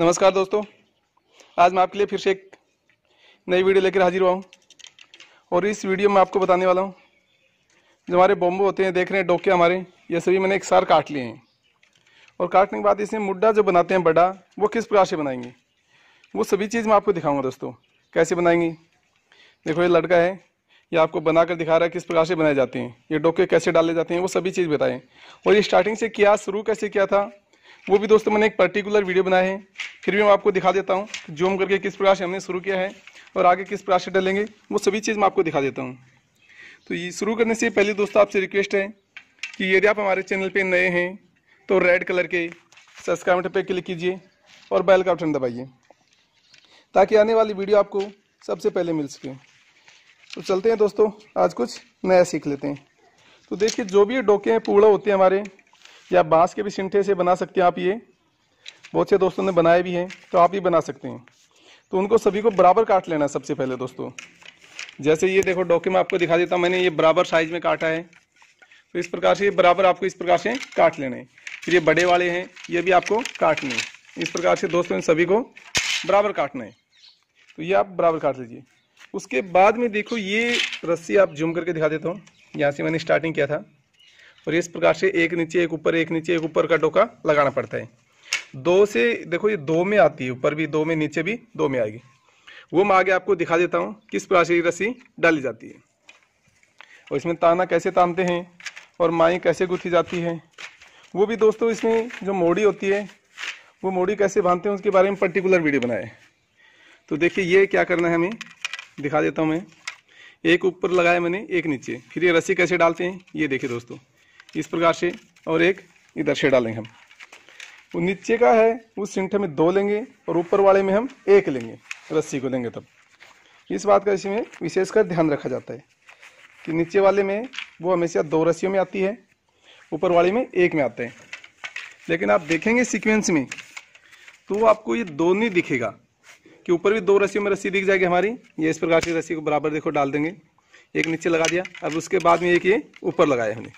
नमस्कार दोस्तों आज मैं आपके लिए फिर से एक नई वीडियो लेकर हाजिर हुआ हूँ और इस वीडियो में आपको बताने वाला हूँ जो हमारे बॉम्बो होते हैं देख रहे हैं डोके हमारे ये सभी मैंने एक सार काट लिए हैं और काटने के बाद इसमें मुड्डा जो बनाते हैं बड़ा वो किस प्रकार से बनाएंगे वो सभी चीज़ मैं आपको दिखाऊँगा दोस्तों कैसे बनाएंगे देखो ये लड़का है ये आपको बनाकर दिखा रहा है किस प्रकार से बनाए जाते हैं ये डोके कैसे डाले जाते हैं वो सभी चीज़ बताएं और ये स्टार्टिंग से किया शुरू कैसे किया था वो भी दोस्तों मैंने एक पर्टिकुलर वीडियो बनाया है फिर भी मैं आपको दिखा देता हूँ जूम करके किस प्रकार से हमने शुरू किया है और आगे किस प्रकार से डलेंगे वो सभी चीज़ मैं आपको दिखा देता हूँ तो ये शुरू करने से पहले दोस्तों आपसे रिक्वेस्ट है कि यदि आप हमारे चैनल पर नए हैं तो रेड कलर के सब्सक्राइब बटन पर क्लिक कीजिए और बैल का बटन दबाइए ताकि आने वाली वीडियो आपको सबसे पहले मिल सके तो चलते हैं दोस्तों आज कुछ नया सीख लेते हैं तो देखिए जो भी डोके हैं पूड़ा होते हैं हमारे या बांस के भी सिंठे से बना सकते हैं आप ये बहुत से दोस्तों ने बनाए भी हैं तो आप ये बना सकते हैं तो उनको सभी को बराबर काट लेना है सबसे पहले दोस्तों जैसे ये देखो डॉके में आपको दिखा देता हूँ मैंने ये बराबर साइज में काटा है तो इस प्रकार से ये बराबर आपको इस प्रकार से काट लेने है फिर ये बड़े वाले हैं ये भी आपको काटने इस प्रकार से दोस्तों इन सभी को बराबर काटना है तो ये आप बराबर काट लीजिए उसके बाद में देखो ये रस्सी आप जूम करके दिखा देता हूँ यहाँ से मैंने स्टार्टिंग किया था और इस प्रकार से एक नीचे एक ऊपर एक नीचे एक ऊपर का डोका लगाना पड़ता है दो से देखो ये दो में आती है ऊपर भी दो में नीचे भी दो में आएगी वो मैं आगे आपको दिखा देता हूँ किस प्रकार से रस्सी डाली जाती है और इसमें ताना कैसे तानते हैं और माएँ कैसे गुथी जाती है वो भी दोस्तों इसमें जो मोड़ी होती है वो मोड़ी कैसे बांधते हैं उसके बारे में पर्टिकुलर वीडियो बनाए तो देखिए ये क्या करना है हमें दिखा देता हूँ मैं एक ऊपर लगाया मैंने एक नीचे फिर ये रस्सी कैसे डालते हैं ये देखिए दोस्तों इस प्रकार से और एक इधर से डालेंगे हम वो नीचे का है उस सिंठे में दो लेंगे और ऊपर वाले में हम एक लेंगे रस्सी को लेंगे तब इस बात का इसमें विशेषकर ध्यान रखा जाता है कि नीचे वाले में वो हमेशा दो रस्सियों में आती है ऊपर वाले में एक में आते हैं लेकिन आप देखेंगे सीक्वेंस में तो आपको ये दो नहीं दिखेगा कि ऊपर भी दो रस्सियों में रस्सी दिख जाएगी हमारी ये इस प्रकार की रस्सी को बराबर देखो डाल देंगे एक नीचे लगा दिया अब उसके बाद में एक ये ऊपर लगाया हमने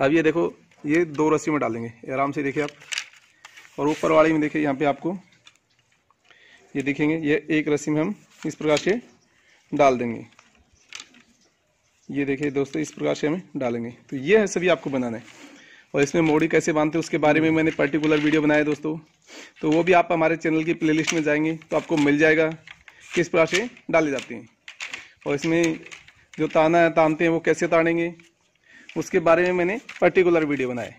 अब ये देखो ये दो रस्सी में डालेंगे आराम से देखिए आप और ऊपर वाली में देखिए यहाँ पे आपको ये देखेंगे ये एक रस्सी में हम इस प्रकार से डाल देंगे ये देखिए दोस्तों इस प्रकार से हमें डालेंगे तो ये है सभी आपको बनाना है और इसमें मोड़ी कैसे बांधते हैं उसके बारे में मैंने पर्टिकुलर वीडियो बनाया दोस्तों तो वो भी आप हमारे चैनल की प्लेलिस्ट में जाएंगे तो आपको मिल जाएगा किस प्रकार से डाले जाते हैं और इसमें जो ताना है तानते हैं वो कैसे ताड़ेंगे उसके बारे में मैंने पर्टिकुलर वीडियो बनाए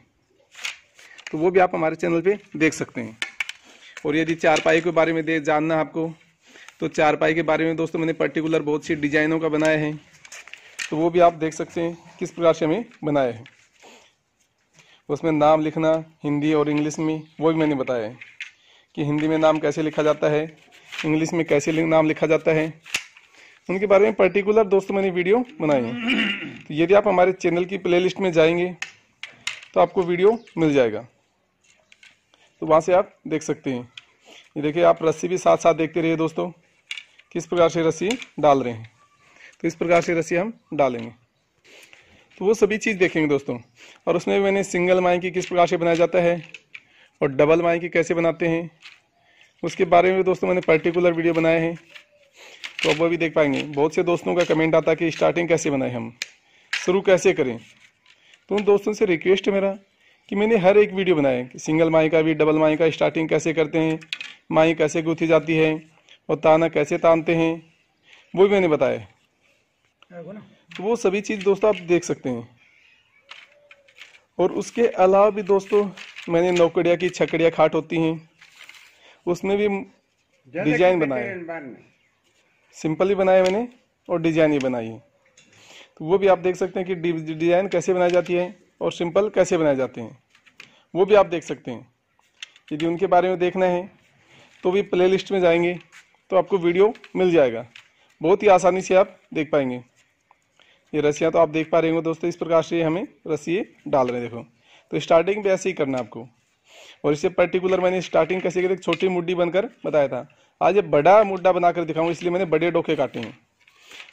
तो वो भी आप हमारे चैनल पे देख सकते हैं और यदि चारपाई के बारे में दे जानना आपको तो चारपाई के बारे में दोस्तों मैंने पर्टिकुलर बहुत सी डिजाइनों का बनाया है तो वो भी आप देख सकते हैं किस प्रकार से हमें बनाया है उसमें नाम लिखना हिंदी और इंग्लिश में वो भी मैंने बताया है कि हिंदी में नाम कैसे लिखा जाता है इंग्लिश में कैसे नाम लिखा जाता है उनके बारे में पर्टिकुलर दोस्तों मैंने वीडियो बनाई है तो यदि आप हमारे चैनल की प्लेलिस्ट में जाएंगे तो आपको वीडियो मिल जाएगा तो वहाँ से आप देख सकते हैं ये देखिए आप रस्सी भी साथ साथ देखते रहिए दोस्तों किस प्रकार से रस्सी डाल रहे हैं तो इस प्रकार से रस्सी हम डालेंगे तो वो सभी चीज़ देखेंगे दोस्तों और उसमें भी मैंने सिंगल की किस प्रकार से बनाया जाता है और डबल की कैसे बनाते हैं उसके बारे में दोस्तों मैंने पर्टिकुलर वीडियो बनाए हैं तो अब वो भी देख पाएंगे बहुत से दोस्तों का कमेंट आता है कि स्टार्टिंग कैसे बनाए हम शुरू कैसे करें तो उन दोस्तों से रिक्वेस्ट है मेरा कि मैंने हर एक वीडियो बनाया कि सिंगल माई का भी डबल माई का स्टार्टिंग कैसे करते हैं माई कैसे गूथी जाती है और ताना कैसे तानते हैं वो भी मैंने बताया तो वो सभी चीज़ दोस्तों आप देख सकते हैं और उसके अलावा भी दोस्तों मैंने नौकड़िया की छकड़िया खाट होती हैं उसमें भी डिजाइन बनाया सिंपल ही बनाया मैंने और डिजाइन ही बनाई है तो वो भी आप देख सकते हैं कि डिजाइन कैसे बनाई जाती है और सिंपल कैसे बनाए जाते हैं वो भी आप देख सकते हैं यदि उनके बारे में देखना है तो भी प्ले लिस्ट में जाएंगे तो आपको वीडियो मिल जाएगा बहुत ही आसानी से आप देख पाएंगे ये रस्सियाँ तो आप देख पा रहे हो दोस्तों इस प्रकार से हमें रस्सी डाल रहे हैं देखो तो स्टार्टिंग भी ऐसे ही करना आपको और इसे पर्टिकुलर मैंने स्टार्टिंग कैसे की थी छोटी मुड्डी बनकर बताया था आज ये बड़ा मुड्डा बनाकर दिखाऊँ इसलिए मैंने बड़े डोके काटे हैं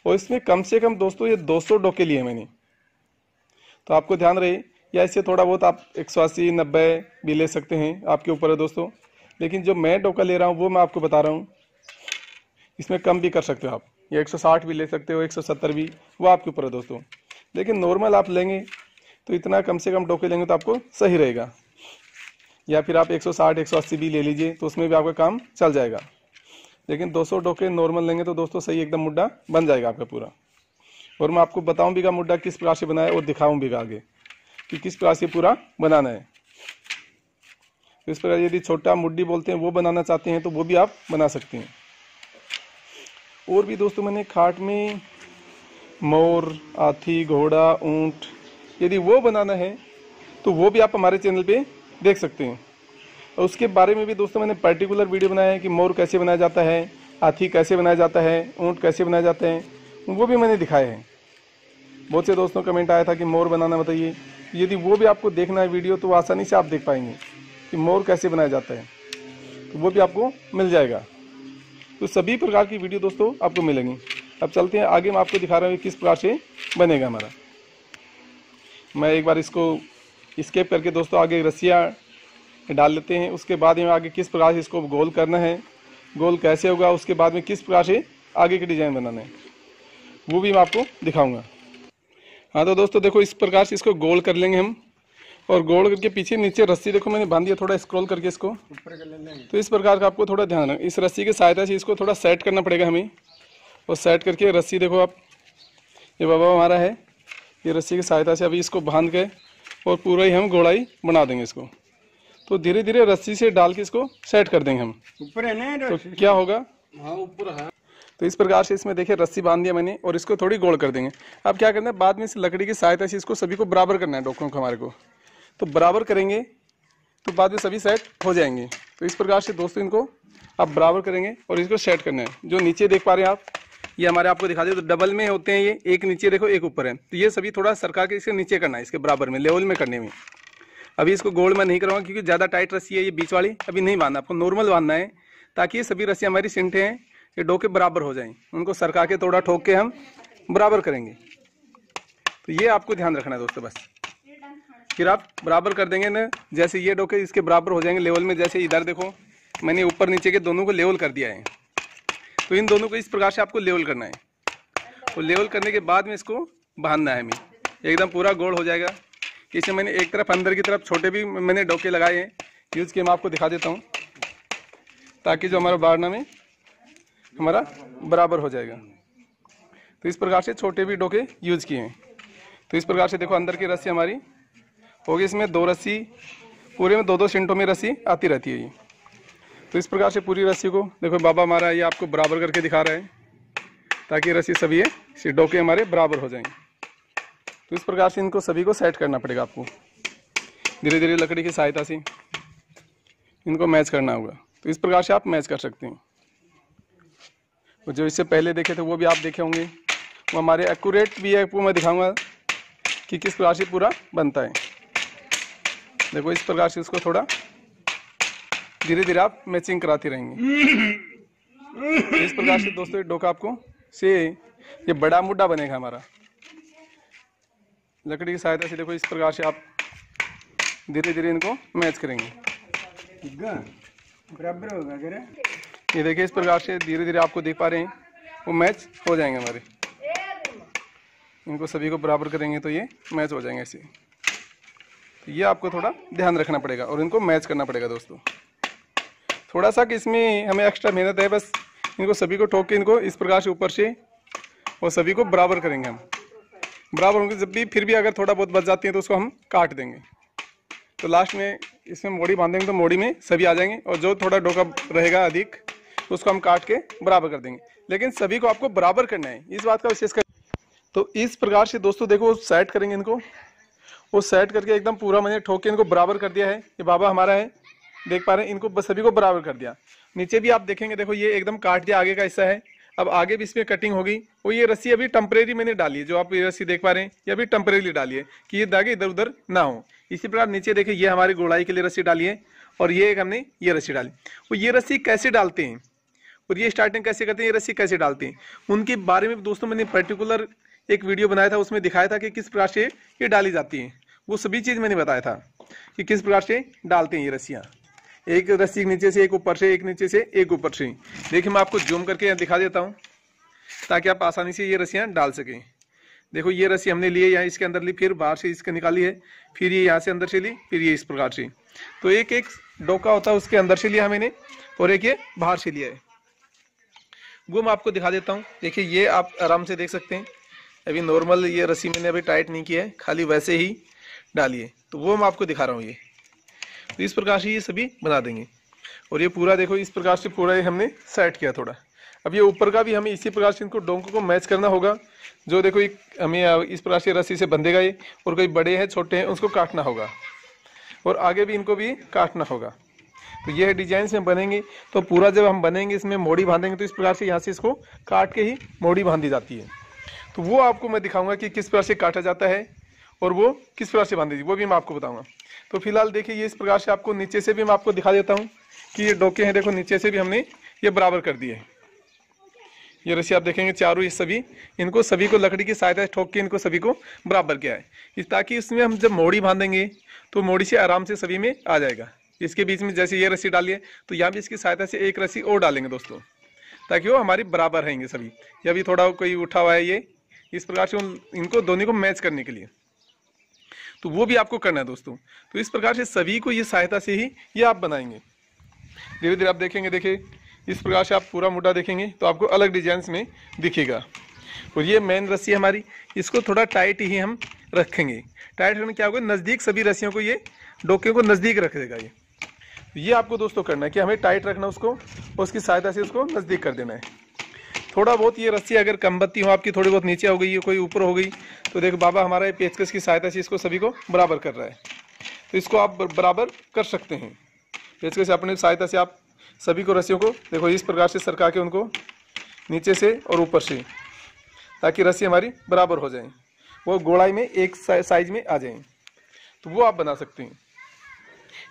और इसमें कम से कम दोस्तों ये 200 डोके लिए मैंने तो आपको ध्यान रहे या इससे थोड़ा बहुत आप एक सौ अस्सी नब्बे भी ले सकते हैं आपके ऊपर है दोस्तों लेकिन जो मैं डोका ले रहा हूँ वो मैं आपको बता रहा हूँ इसमें कम भी कर सकते हो आप या एक भी ले सकते हो एक भी वो आपके ऊपर है दोस्तों लेकिन नॉर्मल आप लेंगे तो इतना कम से कम डोके लेंगे तो आपको सही रहेगा या फिर आप 160 180 भी ले लीजिए तो उसमें भी आपका काम चल जाएगा लेकिन 200 डोके नॉर्मल लेंगे तो दोस्तों सही एकदम मुड्डा बन जाएगा आपका पूरा और मैं आपको बताऊँ भी का मुड्डा किस प्रकार से बनाया और दिखाऊँ भी का आगे कि किस प्रकार से पूरा बनाना है तो इस प्रकार यदि छोटा मुड्डी बोलते हैं वो बनाना चाहते हैं तो वो भी आप बना सकते हैं और भी दोस्तों मैंने खाट में मोर हाथी घोड़ा ऊंट यदि वो बनाना है तो वो भी आप हमारे चैनल पे देख सकते हैं और उसके बारे में भी दोस्तों मैंने पर्टिकुलर वीडियो बनाया है कि मोर कैसे बनाया जाता है हाथी कैसे बनाया जाता है ऊँट कैसे बनाए जाते हैं वो भी मैंने दिखाए हैं बहुत से दोस्तों कमेंट आया था कि मोर बनाना बताइए यदि वो भी आपको देखना है वीडियो तो आसानी से आप देख पाएंगे कि मोर कैसे बनाया जाता है तो वो भी आपको मिल जाएगा तो सभी प्रकार की वीडियो दोस्तों आपको मिलेंगी अब चलते हैं आगे मैं आपको दिखा रहा हूँ कि किस प्रकार से बनेगा हमारा मैं एक बार इसको स्केप करके दोस्तों आगे रस्सिया डाल लेते हैं उसके बाद में आगे किस प्रकार से इसको गोल करना है गोल कैसे होगा उसके बाद में किस प्रकार से आगे के डिज़ाइन बनाना है वो भी मैं आपको दिखाऊंगा हाँ तो दोस्तों देखो इस प्रकार से इसको गोल कर लेंगे हम और गोल करके पीछे नीचे रस्सी देखो मैंने बांध दिया थोड़ा स्क्रॉल करके इसको ऊपर कर लेना तो इस प्रकार का आपको थोड़ा ध्यान रखना इस रस्सी की सहायता से इसको थोड़ा सेट करना पड़ेगा हमें और सेट करके रस्सी देखो आप ये बाबा हमारा है ये रस्सी की सहायता से अभी इसको बांध के और पूरा ही हम गोड़ाई बना देंगे इसको तो धीरे धीरे रस्सी से डाल के इसको सेट कर देंगे हम ऊपर है ना तो क्या होगा हाँ ऊपर है तो इस प्रकार से इसमें देखिए रस्सी बांध दिया मैंने और इसको थोड़ी गोल कर देंगे अब क्या करना है बाद में इस लकड़ी की सहायता से इसको सभी को बराबर करना है डॉक्टरों को हमारे को तो बराबर करेंगे तो बाद में सभी सेट हो जाएंगे तो इस प्रकार से दोस्तों इनको आप बराबर करेंगे और इसको सेट करना है जो नीचे देख पा रहे हैं आप ये हमारे आपको दिखा दे तो डबल में होते हैं ये एक नीचे देखो एक ऊपर है तो ये सभी थोड़ा सरकार के इसके नीचे करना है इसके बराबर में लेवल में करने में अभी इसको गोल में नहीं करवाऊंगा क्योंकि ज़्यादा टाइट रस्सी है ये बीच वाली अभी नहीं बांधना आपको नॉर्मल बांधना है ताकि ये सभी रस्सी हमारी सिंटे हैं ये डो के बराबर हो जाए उनको सरका के थोड़ा ठोक के हम बराबर करेंगे तो ये आपको ध्यान रखना है दोस्तों बस फिर आप बराबर कर देंगे ना जैसे ये डोके इसके बराबर हो जाएंगे लेवल में जैसे इधर देखो मैंने ऊपर नीचे के दोनों को लेवल कर दिया है तो इन दोनों को इस प्रकार से आपको लेवल करना है और तो लेवल करने के बाद में इसको बांधना है हमें एकदम पूरा गोल हो जाएगा इसे मैंने एक तरफ अंदर की तरफ छोटे भी मैंने डोके लगाए हैं यूज के मैं आपको दिखा देता हूँ ताकि जो हमारा बाढ़ना में हमारा बराबर हो जाएगा तो इस प्रकार से छोटे भी डोके यूज किए हैं तो इस प्रकार से देखो अंदर की रस्सी हमारी होगी इसमें दो रस्सी पूरे में दो दो सेंटों में रस्सी आती रहती है ये तो इस प्रकार से पूरी रस्सी को देखो बाबा हमारा ये आपको बराबर करके दिखा रहा है ताकि रस्सी सभी है डोके हमारे बराबर हो जाए तो इस प्रकार से इनको सभी को सेट करना पड़ेगा आपको धीरे धीरे लकड़ी की सहायता से इनको मैच करना होगा तो इस प्रकार से आप मैच कर सकते हैं और जो इससे पहले देखे थे वो भी आप देखे होंगे वो हमारे एक्यूरेट भी वो मैं दिखाऊंगा कि किस प्रकार से पूरा बनता है देखो इस प्रकार से इसको थोड़ा धीरे धीरे आप मैचिंग कराती रहेंगे हम्म। इस प्रकार से दोस्तों डोका आपको से ये बड़ा मुड्डा बनेगा हमारा लकड़ी की सहायता से देखो इस प्रकार से आप धीरे धीरे इनको मैच करेंगे बराबर होगा ये देखिए इस प्रकार से धीरे धीरे आपको देख पा रहे हैं वो मैच हो जाएंगे हमारे इनको सभी को बराबर करेंगे तो ये मैच हो जाएंगे ऐसे तो ये आपको थोड़ा ध्यान रखना पड़ेगा और इनको मैच करना पड़ेगा दोस्तों थोड़ा सा कि इसमें हमें एक्स्ट्रा मेहनत है बस इनको सभी को ठोक के इनको इस प्रकार से ऊपर से और सभी को बराबर करेंगे हम बराबर होंगे जब भी फिर भी अगर थोड़ा बहुत बच जाती है तो उसको हम काट देंगे तो लास्ट में इसमें मोड़ी बांधेंगे तो मोड़ी में सभी आ जाएंगे और जो थोड़ा डोका रहेगा अधिक उसको हम काट के बराबर कर देंगे लेकिन सभी को आपको बराबर करना है इस बात का विशेष कर तो इस प्रकार से दोस्तों देखो सेट करेंगे इनको वो सेट करके एकदम पूरा मैंने ठोक के इनको बराबर कर दिया है ये बाबा हमारा है देख पा रहे हैं इनको सभी को बराबर कर दिया नीचे भी आप देखेंगे देखो ये एकदम काट दिया आगे का हिस्सा है अब आगे भी इसमें कटिंग होगी और ये रस्सी अभी टम्परेरी मैंने डाली है जो आप ये रस्सी देख पा रहे हैं ये अभी टेम्परेरी डाली है कि ये धागे इधर उधर ना हो इसी प्रकार नीचे देखिए ये हमारी गोड़ाई के लिए रस्सी डाली है और ये हमने ये रस्सी डाली और ये रस्सी कैसे डालते हैं और ये स्टार्टिंग कैसे करते हैं ये रस्सी कैसे डालते हैं उनके बारे में दोस्तों मैंने पर्टिकुलर एक वीडियो बनाया था उसमें दिखाया था कि किस प्रकार से ये डाली जाती है वो सभी चीज़ मैंने बताया था कि किस प्रकार से डालते हैं ये रस्सियाँ एक रस्सी नीचे से एक ऊपर से एक नीचे से एक ऊपर से देखिए मैं आपको जूम करके यहाँ दिखा देता हूँ ताकि आप आसानी से ये रस्सियाँ डाल सकें देखो ये रस्सी हमने लिए यहाँ इसके अंदर ली फिर बाहर से इसके निकाली है फिर ये यहाँ से अंदर से ली फिर ये इस प्रकार से तो एक एक डोका होता है उसके अंदर से लिया मैंने और एक ये बाहर से लिया है वो मैं आपको दिखा देता हूँ देखिए ये आप आराम से देख सकते हैं अभी नॉर्मल ये रस्सी मैंने अभी टाइट नहीं किया है खाली वैसे ही डालिए तो वो मैं आपको दिखा रहा हूँ ये तो इस प्रकार से ये सभी बना देंगे और ये पूरा देखो इस प्रकार से पूरा ये हमने सेट किया थोड़ा अब ये ऊपर का भी हमें इसी प्रकार से इनको डोंकों को मैच करना होगा जो देखो एक हमें इस प्रकार से रस्सी से बंधेगा ये और कोई बड़े हैं छोटे हैं उसको काटना होगा और आगे भी इनको भी काटना होगा तो यह डिजाइन से हम बनेंगे तो पूरा जब हम बनेंगे इसमें मोड़ी बांधेंगे तो इस प्रकार से यहाँ से इसको काट के ही मोड़ी बांधी जाती है तो वो आपको मैं दिखाऊंगा कि किस प्रकार से काटा जाता है और वो किस प्रकार से बांध दीजिए वो भी मैं आपको बताऊंगा तो फिलहाल देखिए ये इस प्रकार से आपको नीचे से भी मैं आपको दिखा देता हूँ कि ये डोके हैं देखो नीचे से भी हमने ये बराबर कर दिए ये रस्सी आप देखेंगे चारों ये सभी इनको सभी को लकड़ी की सहायता से ठोक के इनको सभी को बराबर किया है ताकि इसमें हम जब मोड़ी बांधेंगे तो मोड़ी से आराम से सभी में आ जाएगा इसके बीच में जैसे ये रस्सी डालिए तो यहाँ भी इसकी सहायता से एक रस्सी और डालेंगे दोस्तों ताकि वो हमारी बराबर रहेंगे सभी या भी थोड़ा कोई उठा हुआ है ये इस प्रकार से उन इनको दोनों को मैच करने के लिए तो वो भी आपको करना है दोस्तों तो इस प्रकार से सभी को ये सहायता से ही ये आप बनाएंगे धीरे धीरे आप देखेंगे देखिए इस प्रकार से आप पूरा मोटा देखेंगे तो आपको अलग डिजाइन में दिखेगा और ये मेन रस्सी हमारी इसको थोड़ा टाइट ही हम रखेंगे टाइट रखने क्या होगा नज़दीक सभी रस्सियों को ये डोके को नज़दीक रख देगा ये ये आपको दोस्तों करना है कि हमें टाइट रखना उसको उसकी सहायता से उसको नज़दीक कर देना है थोड़ा बहुत ये रस्सी अगर कम बत्ती हो आपकी थोड़ी बहुत नीचे हो गई है कोई ऊपर हो गई तो देखो बाबा हमारा ये पेचकस की सहायता से इसको सभी को बराबर कर रहा है तो इसको आप बराबर कर सकते हैं पेचकस अपने सहायता से आप सभी को रस्सियों को देखो इस प्रकार से सरका के उनको नीचे से और ऊपर से ताकि रस्सी हमारी बराबर हो जाए वो गोड़ाई में एक साइज में आ जाए तो वो आप बना सकते हैं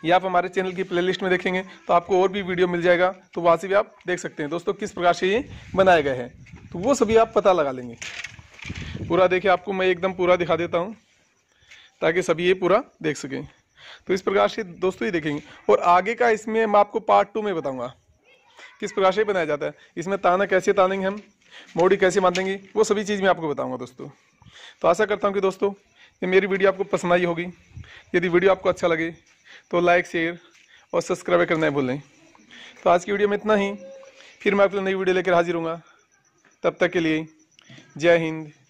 या आप हमारे चैनल की प्लेलिस्ट में देखेंगे तो आपको और भी वीडियो मिल जाएगा तो वहाँ से भी आप देख सकते हैं दोस्तों किस प्रकार से ये बनाए गए हैं तो वो सभी आप पता लगा लेंगे पूरा देखिए आपको मैं एकदम पूरा दिखा देता हूँ ताकि सभी ये पूरा देख सकें तो इस प्रकार से दोस्तों ये देखेंगे और आगे का इसमें मैं आपको पार्ट टू में बताऊँगा किस प्रकार से बनाया जाता है इसमें ताना कैसे तानेंगे हम मोड़ी कैसे बांधेंगे वो सभी चीज़ मैं आपको बताऊँगा दोस्तों तो आशा करता हूँ कि दोस्तों ये मेरी वीडियो आपको पसंद आई होगी यदि वीडियो आपको अच्छा लगे तो लाइक शेयर और सब्सक्राइब करना भूलें तो आज की वीडियो में इतना ही फिर मैं आपके लिए नई वीडियो लेकर हाजिर हूँ तब तक के लिए जय हिंद